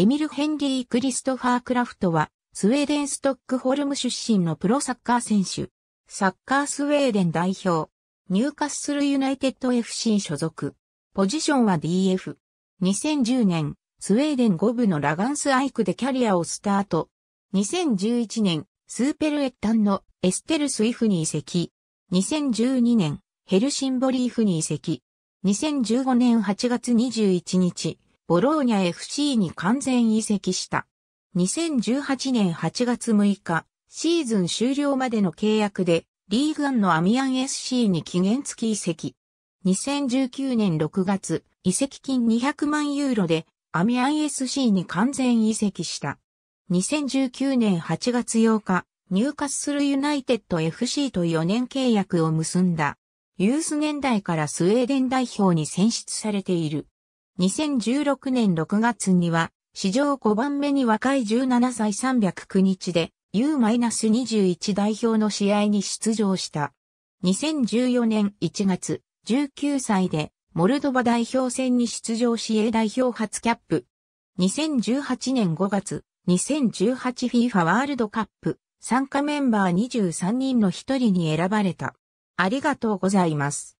エミル・ヘンリー・クリストファー・クラフトは、スウェーデン・ストックホルム出身のプロサッカー選手、サッカースウェーデン代表、ニューカッスル・ユナイテッド FC 所属、ポジションは DF。2010年、スウェーデン5部のラガンス・アイクでキャリアをスタート。2011年、スーペルエッタンのエステル・スイフに移籍。2012年、ヘルシンボリーフに移籍。2015年8月21日、ボローニャ FC に完全移籍した。2018年8月6日、シーズン終了までの契約で、リーグアンのアミアン SC に期限付き移籍。2019年6月、移籍金200万ユーロで、アミアン SC に完全移籍した。2019年8月8日、入荷するユナイテッド FC と4年契約を結んだ。ユース年代からスウェーデン代表に選出されている。2016年6月には、史上5番目に若い17歳309日で U-21 代表の試合に出場した。2014年1月、19歳でモルドバ代表戦に出場し A 代表初キャップ。2018年5月、2018FIFA ワールドカップ参加メンバー23人の一人に選ばれた。ありがとうございます。